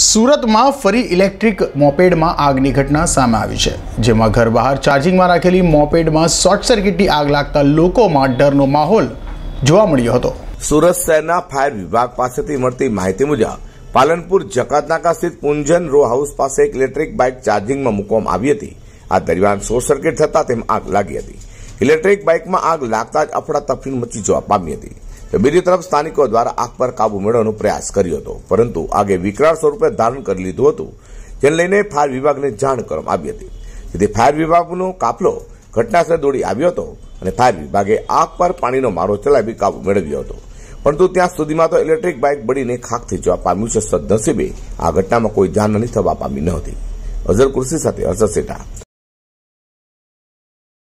સુરતમાં ફરી ઇલેક્ટ્રિક મોપેડમાં આગની ઘટના સામે આવી છે જેમાં ઘર બહાર ચાર્જિંગમાં રાખેલી મોપેડમાં શોર્ટ સર્કિટની આગ લાગતા લોકોમાં ડરનો માહોલ જોવા મળ્યો હતો સુરત શહેરના ફાયર વિભાગ પાસેથી મળતી માહિતી મુજબ પાલનપુર જકાતનાકા સ્થિત પુંજન રો હાઉસ પાસે એક ઇલેક્ટ્રિક બાઇક ચાર્જિંગમાં મૂકવામાં આવી હતી આ દરમિયાન શોર્ટ સર્કિટ થતાં તેમાં આગ લાગી હતી ઇલેક્ટ્રિક બાઇકમાં આગ લાગતા જ અફડાતફડી મચી જોવા પામી હતી બીજી તરફ સ્થાનિકો દ્વારા આગ પર કાબુ મેળવવાનો પ્રયાસ કર્યો હતો પરંતુ આગે વિકરાળ સ્વરૂપે ધારણ કરી લીધું હતું જેને લઈને ફાયર વિભાગને જાણ કરવામાં આવી હતી જેથી ફાયર વિભાગનો કાફલો ઘટનાસ્થળે દોડી આવ્યો હતો અને ફાયર વિભાગે આગ પર પાણીનો મારો ચલાવી કાબુ મેળવ્યો હતો પરંતુ ત્યાં સુધીમાં તો ઇલેક્ટ્રિક બાઇક બળીને ખાખથી જવા પામ્યું છે સદનસીબે આ ઘટનામાં કોઈ જાનહાની થવા પામી નહોતી અઝર કૃષિ સાથે અઝર સેટા